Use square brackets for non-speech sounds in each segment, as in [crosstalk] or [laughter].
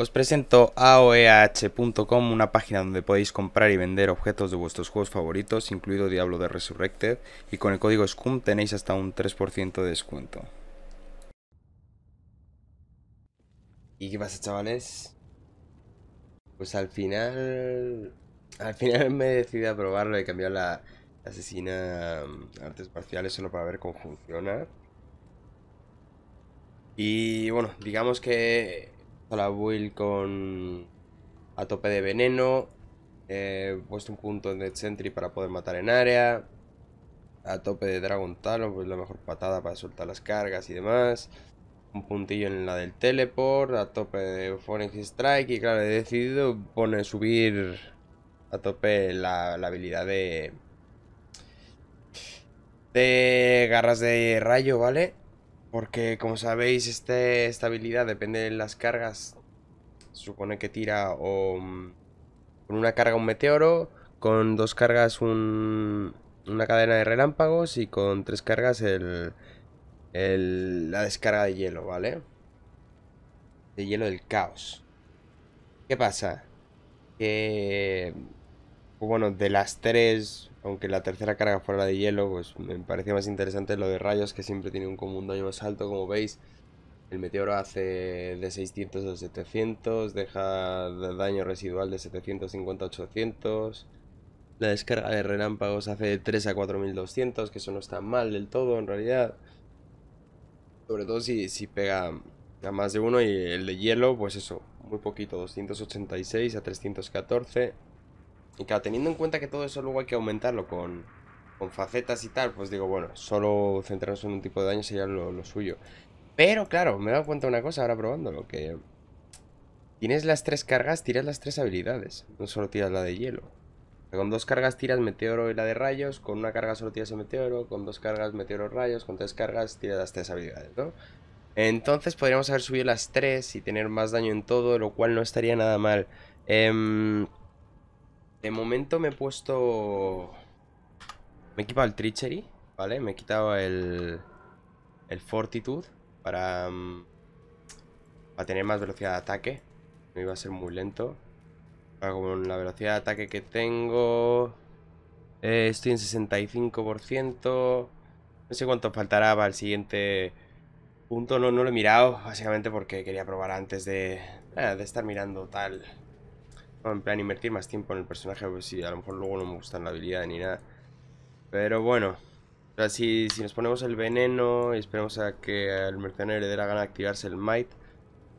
Os presento aoeh.com una página donde podéis comprar y vender objetos de vuestros juegos favoritos, incluido Diablo de Resurrected, y con el código SCUM tenéis hasta un 3% de descuento. ¿Y qué pasa, chavales? Pues al final... Al final me he decidido a probarlo y cambiar la asesina mm, artes Parciales solo para ver cómo funciona. Y bueno, digamos que la build con a tope de veneno, he eh, puesto un punto en de sentry para poder matar en área, a tope de Dragon Talon, pues la mejor patada para soltar las cargas y demás. Un puntillo en la del teleport, a tope de Foreign Strike y claro, he decidido poner, subir a tope la, la habilidad de... De garras de rayo, ¿vale? Porque, como sabéis, este, esta habilidad depende de las cargas. supone que tira mm, con una carga un meteoro, con dos cargas un, una cadena de relámpagos y con tres cargas el, el, la descarga de hielo, ¿vale? De hielo del caos. ¿Qué pasa? Que bueno, de las tres, aunque la tercera carga fuera de hielo, pues me parece más interesante lo de rayos, que siempre tiene un un daño más alto, como veis. El meteoro hace de 600 a 700, deja daño residual de 750 a 800. La descarga de relámpagos hace de 3 a 4200, que eso no está mal del todo en realidad. Sobre todo si, si pega a más de uno y el de hielo, pues eso, muy poquito, 286 a 314. Y claro, teniendo en cuenta que todo eso luego hay que aumentarlo con, facetas y tal, pues digo, bueno, solo centrarnos en un tipo de daño sería lo, lo suyo. Pero claro, me he dado cuenta de una cosa ahora probándolo, que tienes las tres cargas, tiras las tres habilidades, no solo tiras la de hielo. Con dos cargas tiras meteoro y la de rayos, con una carga solo tiras el meteoro, con dos cargas meteoro rayos, con tres cargas tiras las tres habilidades, ¿no? Entonces podríamos haber subido las tres y tener más daño en todo, lo cual no estaría nada mal. Eh, de momento me he puesto... Me he equipado el Trichery, ¿vale? Me he quitado el... El Fortitude para... Mm, para tener más velocidad de ataque. No iba a ser muy lento. con la velocidad de ataque que tengo... Eh, estoy en 65%. No sé cuánto faltará para el siguiente punto. No, lo he mirado, básicamente porque quería probar antes de... Eh, de estar mirando tal en plan, invertir más tiempo en el personaje, pues a lo mejor luego no me gustan la habilidad ni nada. Pero bueno, o sea, si, nos ponemos el veneno y esperamos a que el mercenario le dé la gana de activarse el Might,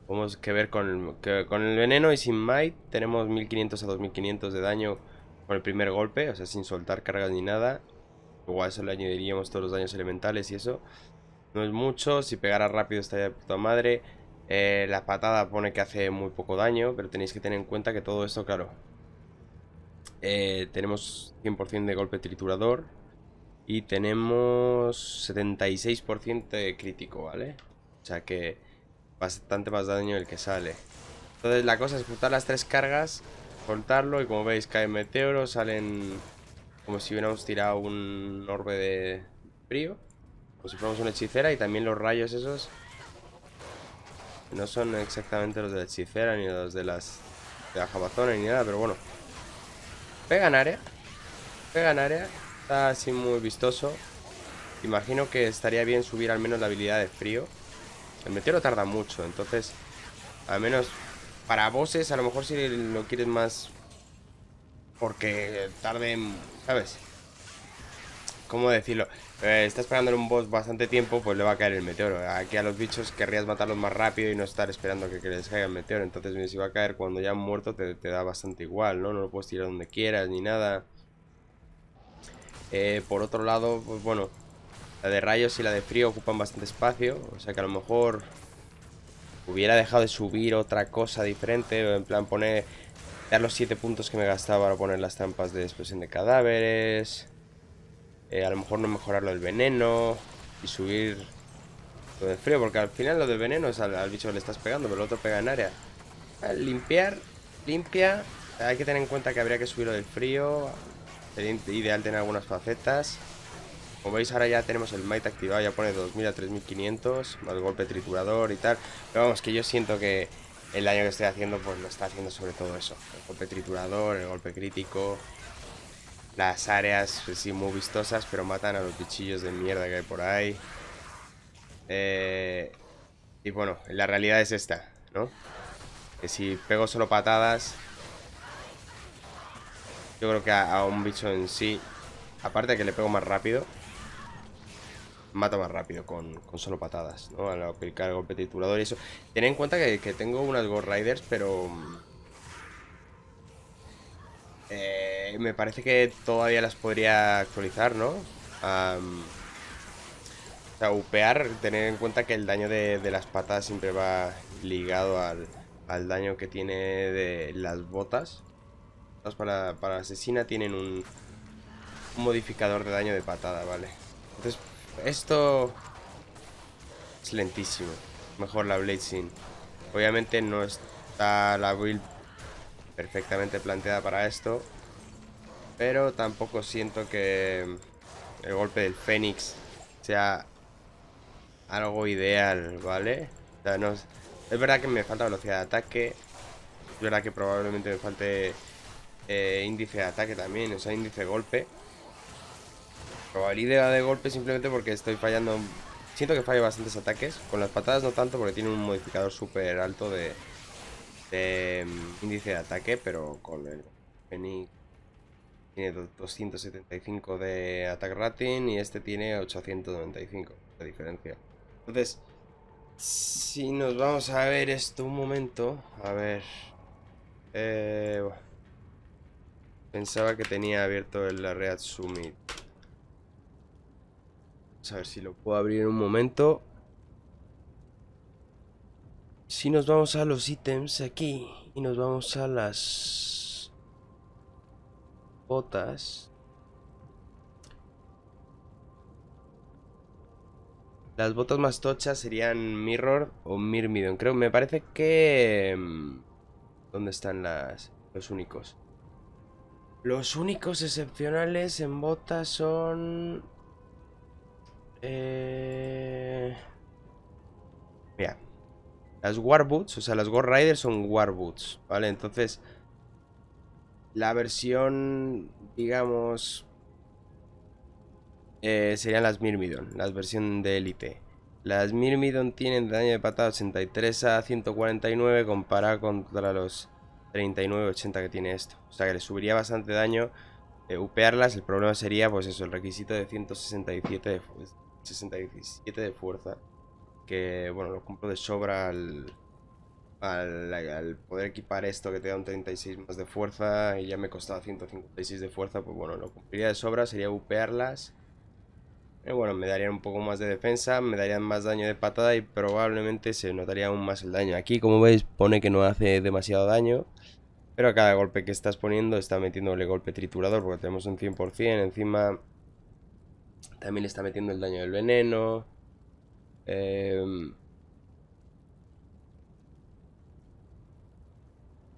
podemos que ver con el, con el veneno y sin Might tenemos 1500 a 2500 de daño con el primer golpe, o sea, sin soltar cargas ni nada. igual a eso le añadiríamos todos los daños elementales y eso. No es mucho, si pegara rápido estaría de puta madre. Eh, la patada pone que hace muy poco daño, pero tenéis que tener en cuenta que todo esto, claro, eh, tenemos 100% de golpe triturador y tenemos 76% de crítico, ¿vale? O sea que bastante más daño el que sale. Entonces la cosa es juntar las tres cargas, Cortarlo y como veis caen meteoros, salen como si hubiéramos tirado un orbe de frío, como si fuéramos una hechicera y también los rayos esos no son exactamente los de la hechicera ni los de las de la jabazones ni nada, pero bueno. Pega en área. Pega en área. Está así muy vistoso. Imagino que estaría bien subir al menos la habilidad de frío. El meteoro tarda mucho, entonces... Al menos para bosses, a lo mejor si lo quieres más... Porque tarde... ¿Sabes? ¿Cómo decirlo? Eh, estás esperando en un boss bastante tiempo, pues le va a caer el meteoro. Aquí a los bichos querrías matarlos más rápido y no estar esperando que, les caiga el meteoro. Entonces, si va a caer cuando ya han muerto, te, da bastante igual, ¿no? No lo puedes tirar donde quieras ni nada. Eh, por otro lado, pues bueno, la de rayos y la de frío ocupan bastante espacio. O sea que a lo mejor hubiera dejado de subir otra cosa diferente. En plan, poner. Dar los 7 puntos que me gastaba para poner las trampas de expresión de cadáveres. Eh, a lo mejor no mejorar lo del veneno y subir lo del frío, porque al final lo del veneno es al, bicho que le estás pegando, pero el otro pega en área. Al ah, limpiar, limpia. Hay que tener en cuenta que habría que subir lo del frío. Sería ideal tener algunas facetas. Como veis ahora ya tenemos el Might activado, ya pone 2000 a 3500, más golpe triturador y tal. Pero vamos, que yo siento que el daño que estoy haciendo pues lo está haciendo sobre todo eso. El golpe triturador, el golpe crítico, las áreas, pues sí, muy vistosas, pero matan a los bichillos de mierda que hay por ahí. Eh, y bueno, la realidad es esta, ¿no? Que si pego solo patadas, yo creo que a, un bicho en sí, aparte de que le pego más rápido, mata más rápido con, solo patadas, ¿no? Al aplicar el golpe titulador y eso. Ten en cuenta que, que tengo unas Ghost Riders, pero eh, me parece que todavía las podría actualizar, ¿no? o sea, upear, tener en cuenta que el daño de, las patadas siempre va ligado al, daño que tiene de las botas. Las para, para asesina tienen un, modificador de daño de patada, ¿vale? Entonces, esto es lentísimo. Mejor la Blade Obviamente no está la build perfectamente planteada para esto. Pero tampoco siento que el golpe del Fénix sea algo ideal, ¿vale? es... verdad que me falta velocidad de ataque. Es verdad que probablemente me falte eh, índice de ataque también, o sea, índice de golpe. Probabilidad de golpe simplemente porque estoy fallando... Siento que fallo bastantes ataques. Con las patadas no tanto porque tiene un modificador súper alto de, de este, mm, índice de ataque, pero con el Penny tiene 275 de attack rating y este tiene 895 de diferencia. Entonces, si nos vamos a ver esto un momento, a ver... Eh, pensaba que tenía abierto el Read Summit. Vamos a ver si lo puedo abrir en un momento. Si nos vamos a los ítems aquí y nos vamos a las botas. Las botas más tochas serían Mirror o Mirmidon. Creo, me parece que... Mm, ¿Dónde están las, los únicos? Los únicos excepcionales en botas son... Eh... Mira, las Boots, o sea, las War Riders son Boots, ¿vale? Entonces, la versión, digamos, eh, serían las Myrmidon, las versión de élite. Las Myrmidon tienen daño de patada 83 a 149 comparado contra los 39-80 que tiene esto. O sea que le subiría bastante daño eh, upearlas. El problema sería, pues eso, el requisito de 167 de fuerza que, bueno, lo compro de sobra al, poder equipar esto que te da un 36 más de fuerza y ya me costaba 156 de fuerza, pues bueno, lo cumpliría de sobra, sería upearlas. Pero bueno, me darían un poco más de defensa, me darían más daño de patada y probablemente se notaría aún más el daño. Aquí, como veis, pone que no hace demasiado daño, pero a cada golpe que estás poniendo está metiéndole golpe triturador porque tenemos un 100%, encima también le está metiendo el daño del veneno... Em,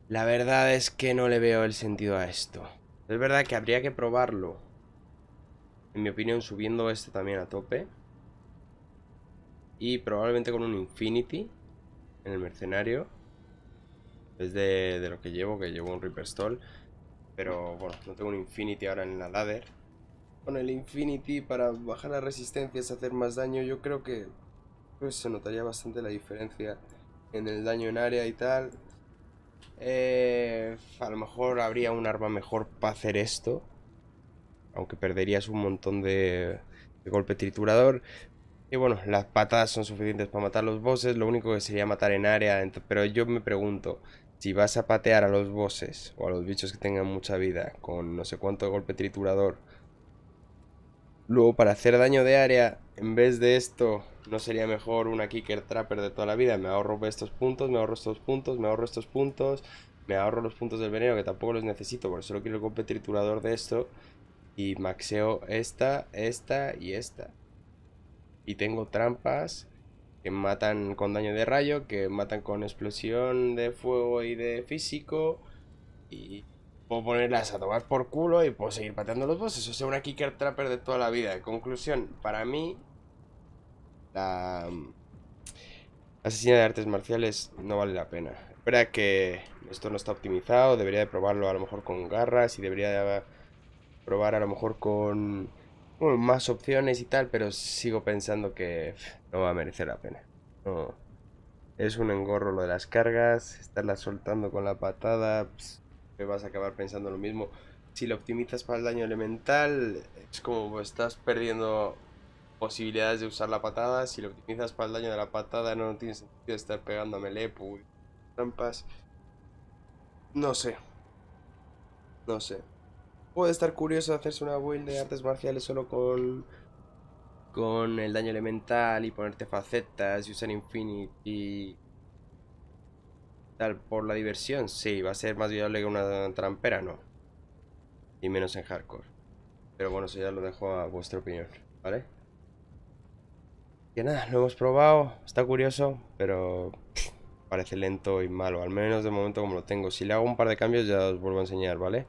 la verdad es que no le veo el sentido a esto. Es verdad que habría que probarlo. En mi opinión, subiendo este también a tope. Y probablemente con un Infinity en el mercenario. Es de, lo que llevo, que llevo un Reaper Stall. Pero bueno, no tengo un Infinity ahora en la ladder. Con el Infinity para bajar las resistencias, hacer más daño, yo creo que se notaría bastante la diferencia en el daño en área y tal. Eh, a lo mejor habría un arma mejor para hacer esto. Aunque perderías un montón de, golpe triturador. Y bueno, las patadas son suficientes para matar los bosses. Lo único que sería matar en área. Pero yo me pregunto, si vas a patear a los bosses o a los bichos que tengan mucha vida con no sé cuánto golpe triturador, luego para hacer daño de área, en vez de esto ¿No sería mejor una kicker trapper de toda la vida? Me ahorro estos puntos, me ahorro estos puntos, me ahorro estos puntos, me ahorro los puntos del veneno que tampoco los necesito, por solo quiero el golpe triturador de esto. Y maxeo esta, esta y esta. Y tengo trampas que matan con daño de rayo, que matan con explosión de fuego y de físico. Y puedo ponerlas a tomar por culo y puedo seguir pateando los bosses. O sea, una kicker trapper de toda la vida. Conclusión, para mí Mm, la asesina de artes marciales no vale la pena. Espera que esto no está optimizado, debería de probarlo a lo mejor con garras y debería de probar a lo mejor con más opciones y tal, pero sigo pensando que no va a merecer la pena. Es un engorro lo de las cargas, estarlas soltando con la patada, te vas a acabar pensando lo mismo. Si lo optimizas para el daño elemental, es como estás perdiendo posibilidades de usar la patada. Si lo utilizas para el daño de la patada, no, tiene sentido estar pegando a melee, trampas. No sé. No sé. Puede estar curioso hacerse una build de artes marciales solo con con el daño elemental y ponerte facetas y usar infinity tal por la diversión, sí, va a ser más viable que una trampera, no. Y menos en hardcore. Pero bueno, eso ya lo dejo a vuestra opinión, ¿vale? Que nada, lo hemos probado, está curioso, pero parece lento y malo, al menos de momento como lo tengo. Si le hago un par de cambios ya os vuelvo a enseñar, ¿vale?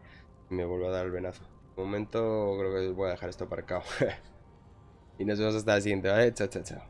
Y me vuelvo a dar el venazo. De momento creo que voy a dejar esto aparcado. [laughs] y nos vemos hasta el siguiente, Chao, chao, chao.